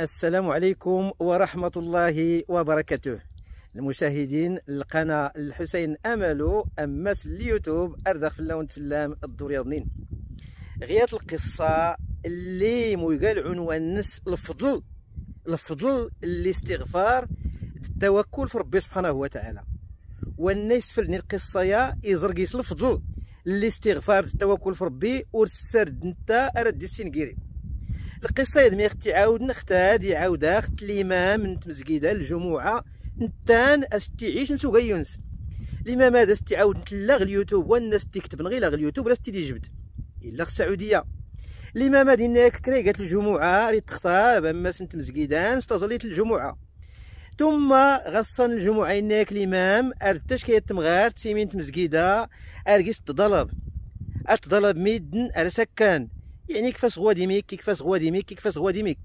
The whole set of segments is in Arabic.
السلام عليكم ورحمة الله وبركاته المشاهدين القناة الحسين أملو أمس اليوتيوب أردخ في اللون تسلام الدور يضنين غيات القصة اللي مقال عنوان نس الفضل الفضل اللي استغفار التوكل في ربي سبحانه وتعالى والناس فلني القصة يا يزرقيس الفضل اللي استغفار التوكل في ربي ورسرد نتا أرد السنقيري القصه يا دمي اختي عاودنا اختها هادي عاوده اخت الامام نت مزقيدة الجمعه نتان استي عيش نسوق يونس الامام هذا استي عاود نتلغ اليوتيوب وانا استي نغي لغ اليوتيوب ولا استي جبد الا في السعوديه الامام دينا كري قالت الجمعه ريت تخطاب اما سنت مسكيدان استظليت الجمعه ثم غصن الجمعه انك الامام ارتش كي تمغار تسيمين تمزقيدة أرقيس تضرب اتضرب ميدن ارسكان يعني كيفاش غوادي ميك كيفاش غوادي ميك كيفاش غوادي ميك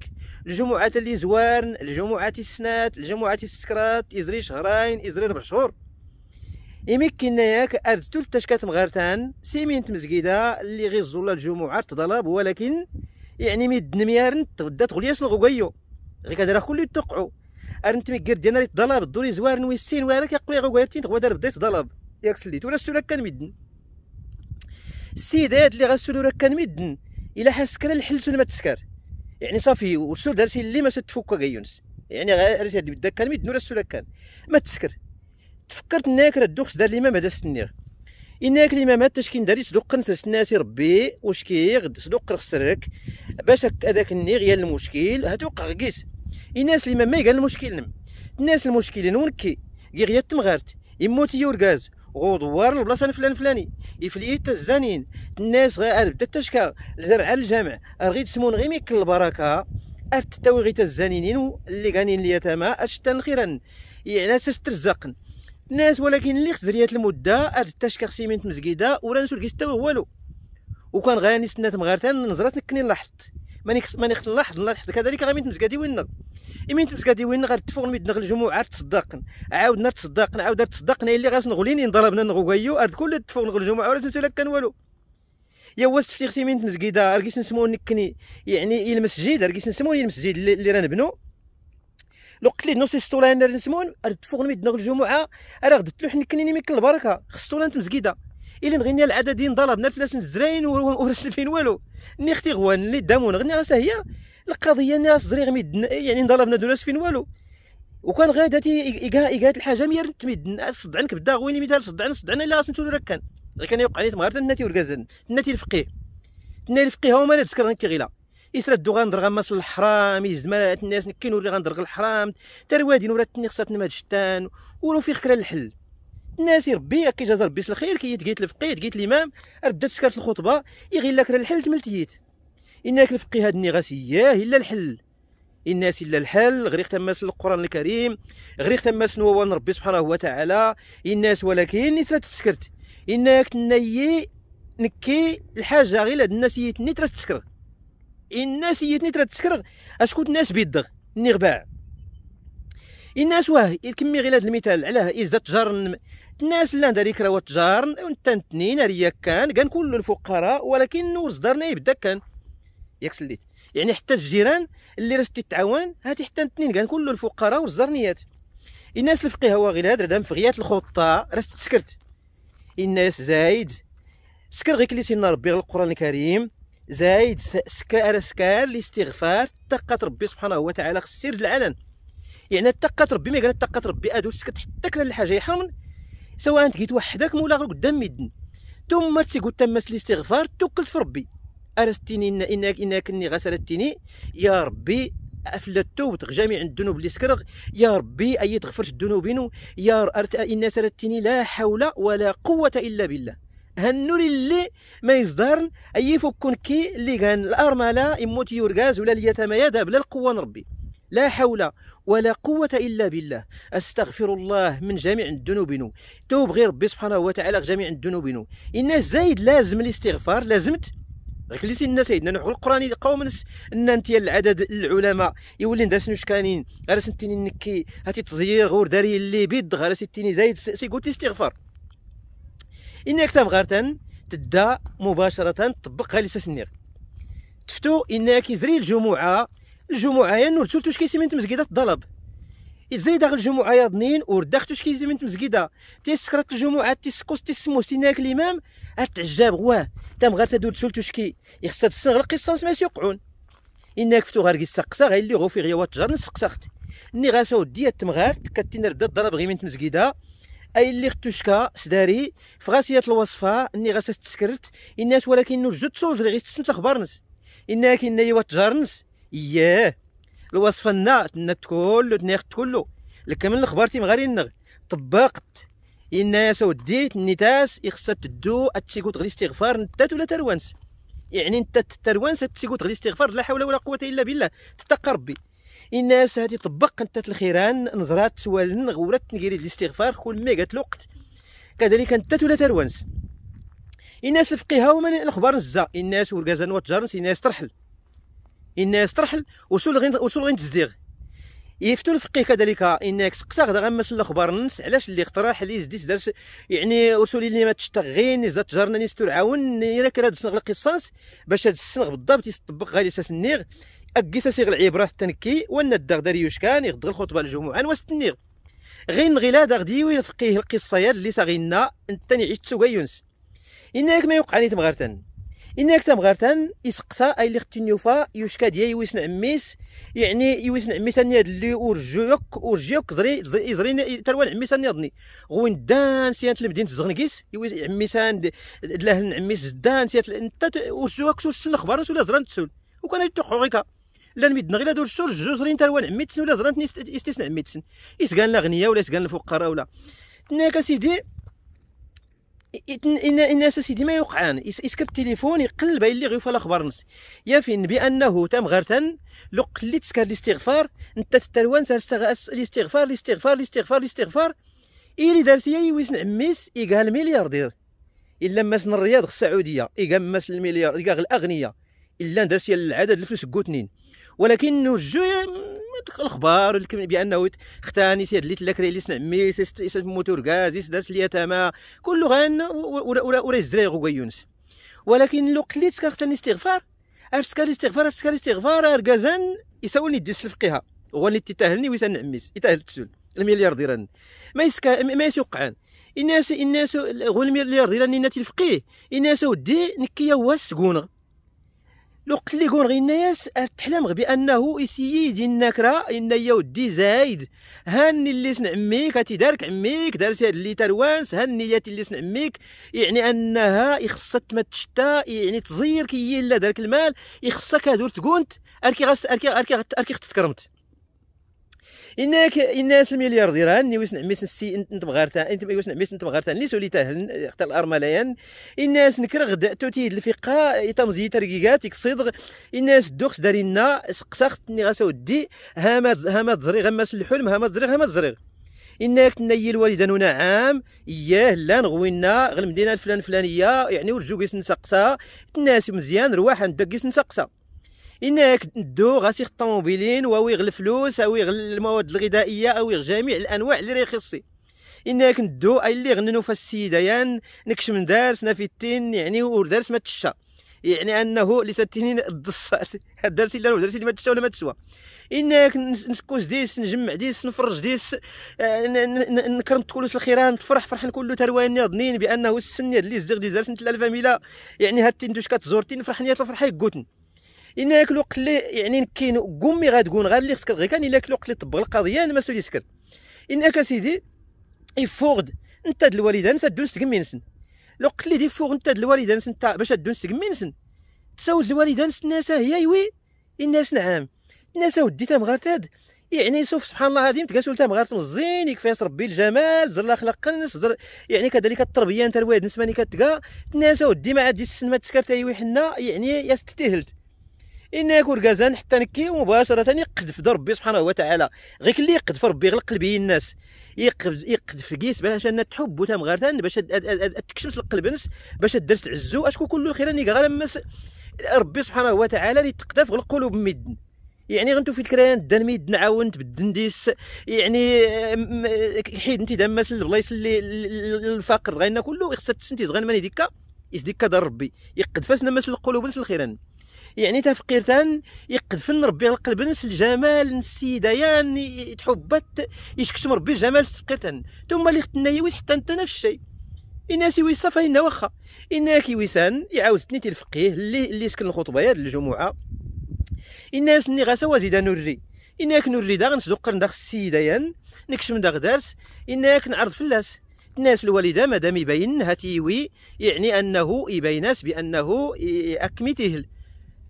الجمعات اللي زوارن الجمعات السنات الجمعات السكرات يزري شهرين يزري ربع شهور إميك كنا ياك أرجتو تشكات مغارتان سيمين تمسكيدة اللي غير زولا الجمعات تضلب ولكن يعني ميد نميارن تودات غلياش الغويو غير كدير كل اللي توقعو تمي ميكير ديالنا اللي ضلاب الدوري زوارن ويسين وارك يقوي غويا تين تغدا بديت ضلاب ياك سليت ولا السولا كان مدن السيدات اللي غسلوا راه كان مدن الا الحل الحلسون ما تسكر يعني صافي ورسو دارسي اللي ما ستفك كا يونس يعني غير هاد بدا كان نور رسو كان ما تسكر تفكرت ناكر الدوخ الدوخس دار الامام هذا السنيغ اناك ما تاش تشكين داري صدق قنسرس ناسي ربي واش غد صدق خسرك باش هذاك النيغ يا المشكل هادو قرقيس الناس لي ما قال المشكل نم الناس المشكل نونكي كي غير تمغارت يموت يورغاز غدوار البلاصه الفلان الفلاني يفليت إيه الزانين الناس غير بدات تشكى الجمع الجمع غير تسمون غير ميك البركه ارتتاوي غير الزانينين اللي غانين اليتامى اشتا الخيرا يعني ترزقن الناس ولكن اللي خزريات المده ارتتاش خسيمين مزقيده ولا نسول كيستا والو وكان غاني سنات مغارتان نزرات نكني لاحظت ماني ماني لاحظ لاحظ كذلك غامي تمزقادي وين إمين تمسك هادي وين غتفوق ميدنغ الجمعة تصدقن عاودنا تصدقن عاود تصدقن اللي نغولين ضربنا نغويو ارد كل تفوق نغ الجمعة ولا سنتو لا كان والو يا واش فتيختي مين تمسكيده رقيس نسمو نكني يعني المسجد رقيس نسمو المسجد اللي بنو لو قلت لي نوصي ستولا انا نسمون تفوق ميدنغ الجمعه راه غدت لوح نكنيني ميك البركه خصتو انت مسكيده الا نغني العددين ضربنا فلاس الزراين ورسل فين والو ني اختي غوان اللي دامون غني راسها هي القضيه الناس زريغ ميدنا يعني ضربنا دولاش فين والو وكان غادا تيقا ايقا الحاجه مير تمد عنك بدا غويني مثال صد صدعن الا سنتو غير كان يوقع لي تمارت الناتي والكازن تناتي الفقيه تنا الفقيه هما اللي تسكر غير غيلا يسرى الدو غندر غمس الحرام يزمل الناس نكين وري غندرغ الحرام تا روادي نورا تني خصاتني ماد شتان ولو في خكره الحل الناس ربي جاز ربي الخير كي تقيت الفقيه تقيت الامام بدات تسكرت الخطبه يغير لك الحل تملتيت إنك الفقي هاد النغاسية إلا الحل الناس إلا الحل غير تماس القرآن الكريم غير تماس نوان ربي سبحانه وتعالى الناس ولكن نسرة تسكرت إنك تنيي نكي الحاجة غير هاد الناس يتني ترى تسكر الناس يتني ترى تسكر أشكو الناس بيدغ نغباع الناس واه كمي غير هذا المثال علاه إزا تجار الناس لا داري كراوات تجارن تنتنين ريا كان كان كل الفقراء ولكن نور صدرنا يبدا كان ياك سليت يعني حتى الجيران اللي راه تتعاون هاتي حتى الاثنين كان كله الفقراء والزرنيات الناس الفقيه هو غير هضر دام فغيات الخطه راه تسكرت الناس زايد سكر غير كليتي ربي غير القران الكريم زايد سكار سكار الاستغفار تقات ربي سبحانه وتعالى خسير العلن يعني تقات ربي ما قالت تقات ربي ادو سكت حتى كل الحاجه يحرمن سواء انت جيت وحدك مولا غير قدام ميدن ثم تيقول تمس الاستغفار توكلت في ربي ارستيني انك انك اني غسرتيني يا ربي افلتو وتغ جميع الذنوب اللي سكرغ يا ربي اي تغفرت الذنوب يا أرت... ان سرتيني لا حول ولا قوه الا بالله هنور اللي ما يصدر اي فكون كي اللي كان الارمله يموت يورغاز ولا اليتامى بلا القوه نربي لا حول ولا قوة إلا بالله أستغفر الله من جميع الذنوب توب غير ربي سبحانه وتعالى جميع الذنوب إن زايد لازم الاستغفار لازمت داك اللي سيدنا سيدنا نوح القران قوم ان ديال العدد العلماء يولي ندار شنو كانين غير سنتيني نكي هاتي تزيير غور داري اللي بيد غير سنتيني زايد سيقول استغفار انك تام غارتن تدا مباشره تطبقها لساس النير تفتو انك يزري الجمعه الجمعه يا نور اش كيسمي انت مسجدات الضلب ازاي داخل الجمعه يا ضنين وردختو كيزي من المسجده تيسكرت الجمعه تيسكوس تيسمو سيناك الامام اتعجب غواه تم غير تدور تسول تشكي يخسر تسغل القصه ما سيوقعون انك فتو غارقي السقسة غير اللي غوفي غير تجار نسقسخت إني غاسا ودي تمغار تكتين ردا الضرب غير من المسجده اي اللي ختوشكا سداري فغاسيه الوصفه اني غاسا تسكرت الناس ولكن نوجد سوج غير تسنت الاخبار نس انك اني واتجرنس اياه الوصفه النا تنات كلو تنيخت كلو لك من الخبر تيم غير ينغ طبقت الناس ودي النتاس يخصها تدو تيكوت تغلي استغفار نتات ولا تروانس يعني انت تروانس تيكوت تغلي استغفار لا حول ولا قوه الا بالله تتقى ربي الناس هادي طبق انت الخيران نزرات سوالن غولات نقيري الاستغفار كل ما قالت الوقت كذلك انت ولا تروانس الناس الفقيها ومن الاخبار الزا الناس ورقازان وتجرنس الناس ترحل ان استرحل وصول غين وصول غين تزديغ يفتو الفقيه كذلك انك سقساغ دا غمس الاخبار نس علاش اللي اقترح لي زديت دارش يعني وصولي لي ما تشتغين زاد تجارنا نستر تعاون الا كان هاد السنغ القصاص باش هاد السنغ بالضبط يطبق غادي اساس النيغ اكيس سيغ العبره التنكي وان داريوش كان يغدر الخطبه الجمعه وسط النيغ غين غلا دغديوي الفقيه القصيات اللي ساغينا انت نعيش سوكا يونس انك ما يوقعني تمغرتن إنك تن إسقسا أي اللي ختي نيوفا يوشكا ديا يويس نعميس يعني يويس نعميس أني هاد اللي ورجوك ورجوك زري زري زري تروا عميس أني هادني غوين دان سيانت لبدين تزغنكيس يويس عميسان دلاه نعميس دان سيانت أنت ورجوك سوسن الخبار ولا زران تسول وكان يتوقعو غيكا لا نمد غير هادو الشور جوج زرين تروا عميتسن ولا زران استثناء عميتسن يسكان لا غنيه ولا يسكان الفقراء ولا ناك اسيدي الناس سيدي ما يوقعان يسكر التليفون يقلب اللي غيوفى الاخبار نص فين بانه تم غرتا لو اللي تسكر الاستغفار انت تتروان الاستغفار الاستغفار الاستغفار الاستغفار إلي دارسيا يويسن عميس إيكا الملياردير إلا ماسن الرياض السعودية إيكا ماس المليار إيكا الأغنياء إلا سي العدد الفلوس كوتنين ولكن جو الاخبار بانه اختاني سيد ليت لاكري ليس نعمي سيس موتور كاز داس اليتامى كله غان ولا الزرايغ يونس ولكن لو قلت كنختاني استغفار ارسكا الاستغفار ارسكا الاستغفار اركازان يسولني ديس الفقيها هو اللي تتاهلني ويسال نعميس يتاهل تسول المليار ديران ما يسكا ما يسوقعان الناس الناس غول المليار ديران الناس الفقيه الناس ودي نكيه هو السكونه لو قليكون غير الناس تحلم بانه سيدي النكره ان يا ودي زايد هاني اللي سن عميك دارك عميك دارت هاد اللي تروانس هاني اللي سن عميك يعني انها يخصها ما تشتا يعني تزير كي الا دارك المال يخصك هادور تكونت اركي غس اركي اركي اركي اختت كرمت انك الناس المليار درهم نيويس نعميس نسي انت بغارتان انت بغيوس نعميس انت بغارتان لي سوليتاه حتى الارمليان الناس نكرغد توتي الفقه تمزي ترقيقات يكصيدغ الناس دوخس دارينا سقسختني غاسودي هامات هامات زريغ هامات الحلم هامات زريغ هامات زريغ انك تنيي الوالد نونا عام اياه لا نغوينا غالمدينه المدينه الفلان فلانيه يعني ورجو كيس نسقسا الناس مزيان رواح عندك كيس نسقسا انك ندو غاسيغ الطوموبيلين وويغ الفلوس اويغ المواد الغذائيه اويغ جميع الانواع اللي يخصي انك ندو اي اللي غننو في يان نكشم دارس في التين يعني ودارس ما تشا يعني انه لستين الدصاص الدرس الا الدرس اللي ما تشا ولا ما تسوى انك نسكوس ديس نجمع ديس نفرج ديس آه، نكرم تكولوس الخيران تفرح فرحان كله ترواني ظنين بانه السن اللي زغدي دي زرت الفاميلا يعني هاتين دوش كتزورتين فرحان الفرحه يقوتن الا ياكلوا قلي يعني كاين قمي غتكون غير اللي خصك غير كان الا الوقت قلي طبق القضيه انا ما سولي سكر انك سيدي يفوغد انت د الوالده انت دوز تقمي الوقت لو قلي دي فوغ انت د الوالده انت باش دوز تقمي نسن تساوز الوالده الناس هي وي الناس نعام الناس ودي مغرتاد يعني شوف سبحان الله العظيم تقاسول تام غير تمزين يكفيس ربي الجمال زر الله خلق النس زر يعني كذلك التربيه انت الواد نسماني كتقا الناس ودي ما عاد السن ما تسكر تايوي حنا يعني يا ستي تهلت يكون غزان حتى نكي مباشره يقذف ربي سبحانه وتعالى غير كلي يقذف ربي غلق قلب الناس يقذف يقذف كيس باش انا تحب وتم غارتان باش تكشمس القلب نس باش الدرس تعزو اشكو كل الخير اني غير مس ربي سبحانه وتعالى اللي تقذف القلوب مدن يعني غنتو في الكريان دان ميد عاونت بالدنديس يعني حيد انت دماس البلايص اللي الفقر غينا كله خصها تسنتي زغان ماني ديكا يس ديكا دار ربي يقذف اسنا مس القلوب نس الخيران يعني تفقير تان يقدفن ربي القلب نس الجمال نس السيديان تحبت يشكشم ربي الجمال تفقير تان ثم اللي ختنا يوي حتى انت نفس الشيء الناس يويسا فإن واخا إنا كي ويسان يعاود تنيتي الفقيه اللي اللي يسكن يا الجمعة الناس ني غاسا وزيد نوري إناك نوري دا غنصدق قرن داخ السيديان نكشم داغ دارس إناك نعرض فلاس الناس الوالده مادام يبين هاتيوي يعني انه يبين بانه اكمي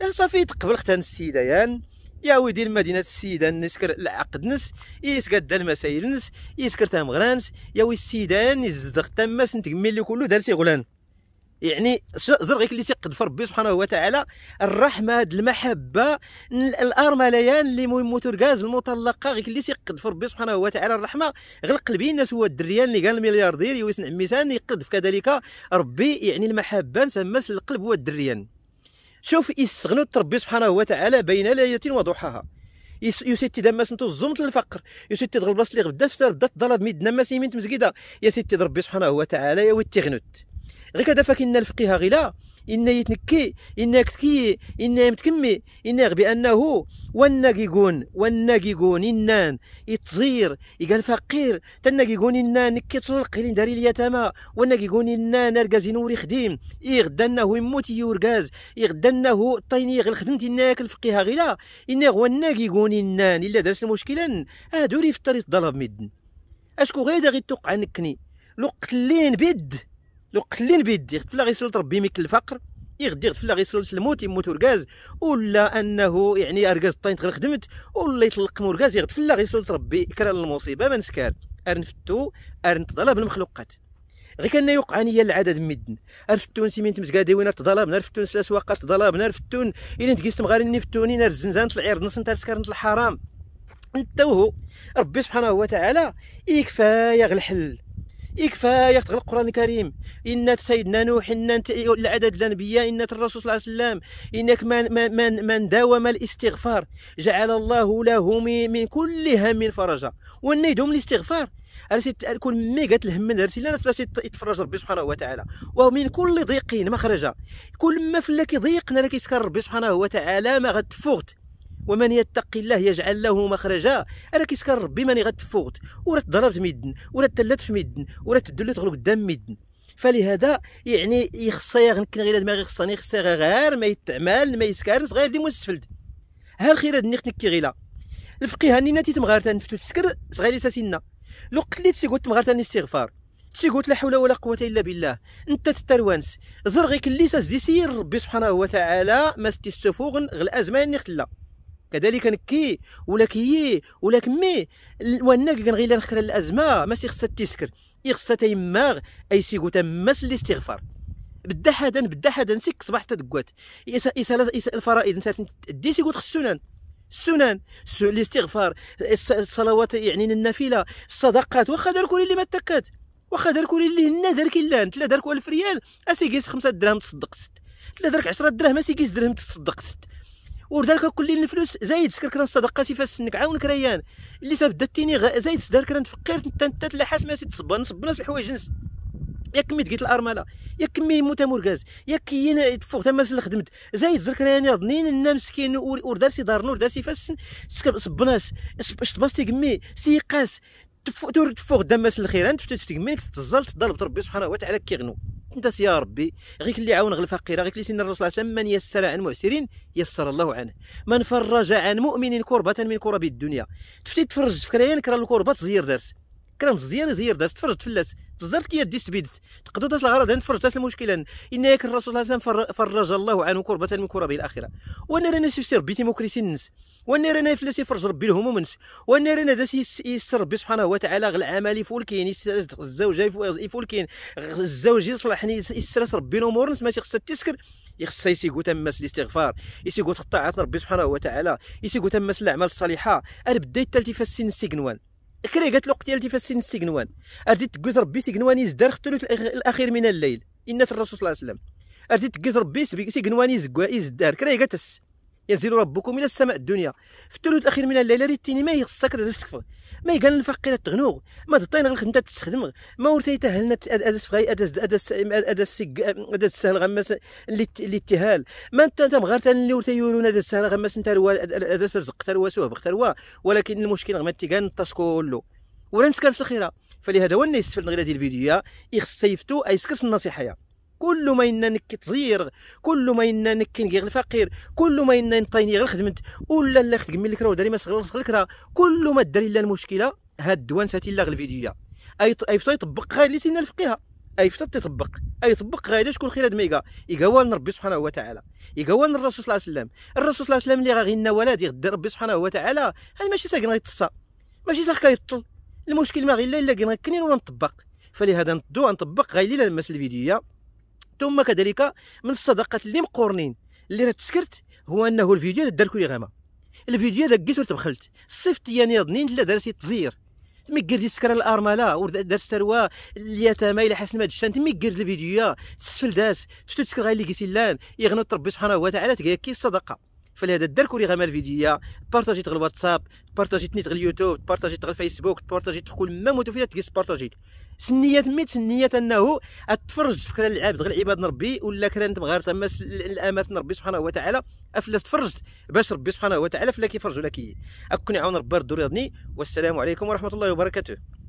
يا صافي تقبل ختان السيده يان يا ويدي المدينة السيدة نسكر العقد نس يسكر دا المسائل نس يسكر تام غرانس يا وي السيدة نزدق ماس نتقمي ملي كله دار غلان يعني غيك اللي تيقد في ربي سبحانه وتعالى الرحمه هاد المحبه الارمليان اللي موتور الكاز المطلقه غيك اللي تيقد في ربي سبحانه وتعالى الرحمه غير الناس هو الدريان اللي قال الملياردير يوسن عميسان يقد في كذلك ربي يعني المحبه نسمس القلب هو الدريان شوف يستغلوا ربي سبحانه وتعالى بين ليله وضحاها يسيتي دماس سنتو الزمط الفقر يسيتي دغ البلاصه اللي غدا فتر بدات تضرب ميد دماس سيمين تمزكيده يا سيتي ربي سبحانه وتعالى يا ويتي غنوت غير كذا فكنا الفقيه غلا إن يتنكي إن يكتكي إن يمتكمي إن بأنه والناقيقون والناقيقون إنان يتزير يقال فقير تناقيقون إنان كيتسرق لين داري اليتامى والناقيقون إنان أرقاز ينور يخدم انه يموت يورقاز انه طيني غير خدمتي إنك الفقيها غيلا إن هو الناقيقون إنان إلا درس المشكلة هادو الطريق ضلب مدن أشكو غير غير توقع نكني لو قتلين بد لو قلين بيدي غتفلا غيسولت ربي ميك الفقر يغدي غتفلا غيسولت الموت يموت وركاز ولا انه يعني اركاز الطين تغير خدمت ولا يطلق موركاز يغتفلا غيسولت ربي كرا المصيبه ما نسكر ارنفتو ارنتضلا بالمخلوقات غير كان عليا العدد مدن عرفتون سيمين تمزكادي وين تظلم عرفتون سلاسواق تظلم عرفتون الا تقيست في نفتوني نار الزنزانة العير نص نتاع سكرنت الحرام نتوه ربي سبحانه وتعالى يكفايا غير الحل كفايه تغلق القران الكريم ان سيدنا نوح ان العدد الانبياء ان الرسول صلى الله عليه وسلم انك من من من داوم الاستغفار جعل الله له من كل هم فرجا يدوم الاستغفار ارسي تكون ميغا من ارسي لا يتفرج ربي سبحانه وتعالى ومن كل ضيق مخرجا كل ما فلا كيضيقنا لا كيسكر ربي سبحانه وتعالى ما غتفوت ومن يتق الله يجعل له مخرجا انا كيسكر ربي ماني غتفوت ولا تضربت ميدن ولا تلات في ميدن ولا تدلو تغلو قدام ميدن فلهذا يعني يخصي يغنكن غير دماغي خصني خصها غير ما يتعمل ما يسكر غير دي السفلد ها الخير هاد نيخ نكي غيلا الفقيه هاني ناتي تمغار تنفتو تسكر صغير ساسينا لو قتلي تسيقوت تمغار تاني استغفار تيقول لا حول ولا قوة إلا بالله أنت تتروانس زرغي كليسا زدي سير ربي سبحانه وتعالى ما ستي السفوغن غل أزمان نخلا كذلك نكي ولا كي ولا كمي وانك غير نخرى الازمه ماشي خصها تيسكر خصها تيماغ اي سيكو تماس الاستغفار بدا حدا بدا حدا سيك صباح حتى دكوات يسال يسال الفرائض نسات دي سيكو السنن السنن الاستغفار الصلوات يعني النافله الصدقات واخا دار كل اللي ما تكات واخا دار كل اللي هنا دار كيلان لا دارك 1000 ريال كيس 5 دراهم تصدق ست تلا دارك 10 دراهم كيس درهم تصدق ست وردالك كل الفلوس زايد سكر كران سي فاس سنك عاونك ريان اللي تبدا تيني زايد سدار كران تفقير انت انت حاس ما سي تصبر نصب ناس الحوايج نس يا كمي تقيت الارمله يا كمي موتا مورغاز يا كيين فوق تماس خدمت زايد زرك راني ضنين انا مسكين وردار سي دارنا وردار سي فاس سكب صبناس شطباستي كمي سي قاس تفوق دماس الخيران تفتو تستقمي تتزلت تضرب ربي سبحانه وتعالى كيغنو انت يا ربي غير اللي عاون غير فقيره غير سيدنا الرسول صلى الله عليه وسلم من يسر عن معسر يسر الله عنه من فرج عن مؤمن كربه من كرب الدنيا تفتي تفرج في كريان كرا الكربه تزير درس كران زير زير درس تفرج تفلس تزرت كي ديستبيدت تقدروا تسلا غرض تفرج تسلا المشكله ان ياك الرسول صلى الله عليه وسلم فرج الله عنه كربه من كربه الاخره وانا رانا سيفسر بتيموكريسي النس وانا رانا فلاسي يفرج ربي الهموم نس وانا رانا داس يسر ربي سبحانه وتعالى غل العمل يفولكين يسرس الزوجه يفولكين الزوج يصلح يسرس ربي الامور نس ماشي خصها تسكر يخصها يسيقو تماس الاستغفار يسيقو تقطع ربي سبحانه وتعالى يسيقو تماس الاعمال الصالحه بديت التالتي فاسين السجنوان كري قالت له قتلتي في السن السجنوان ارجيت تكوز ربي سجنواني زدار الثلث الاخير من الليل ان الرسول صلى الله عليه وسلم ارجيت تكوز ربي سجنواني زكوائي زدار كري قالت ينزل ربكم الى السماء الدنيا في الثلث الاخير من الليل ريتيني ما يخصك تكفر ما يقال الفقيرة تغنو ما تطين غير خدمة تستخدم ما ورتي تهلنا ادس فغي ادس ادس ادس سك ادس سهل غمس اللي الاتهال ما انت انت مغارت اللي ورتي يولون ادس سهل غمس انت ادس رزق تروا سوه بختروا ولكن المشكل غما تيكان كله ولا نسكر الخيره فلهذا هو الناس في الفيديو يا يخص سيفتو اي سكرس النصيحه كل ما انك تزير كل ما انك كنكي غير الفقير كل ما انك طايني غير خدمت ولا لا خدم من لك راه داري ما صغر لك راه كل ما داري لا المشكله هاد الدوان ساتي لا الفيديو اي اي يطبق غير اللي سينا الفقيها اي فتا تطبق اي طبق غير شكون خير هاد ميغا يقوال ربي سبحانه وتعالى يقوال الرسول صلى الله عليه وسلم الرسول صلى الله عليه وسلم اللي غينا ولاد غدا ربي سبحانه وتعالى هذا ماشي ساكن غيتصا ماشي ساكن كيطل المشكل ما غير الا الا كنين ولا نطبق فلهذا نطبق غير لي لمس الفيديو ثم كذلك من الصدقات اللي مقورنين اللي راه تسكرت هو انه الفيديو اللي دار كل غامه الفيديو هذاك قلت تبخلت صيفط يعني ظنين لا دار تزير تمي دي سكر الارمله ودار ثروه اليتامى الى حسن ماد الشان تمي كير الفيديو تسفل داس شفتو تسكر غير اللي قيسي لان يغنو ربي سبحانه وتعالى تلقى كي الصدقه فلهذا دار كوري غمال فيديو بارطاجي تغل الواتساب بارطاجي تنيت غل اليوتيوب بارطاجي تغل الفيسبوك بارطاجي تقول ما موتو تقيس بارطاجي سنيات ميت سنيات انه تفرج فكره العابد غير عباد ربي ولا انت بغير تماس الامات ربي سبحانه وتعالى افلاس تفرجت باش ربي سبحانه وتعالى فلا كيفرج ولا كي اكون يعاون ربي الدور والسلام عليكم ورحمه الله وبركاته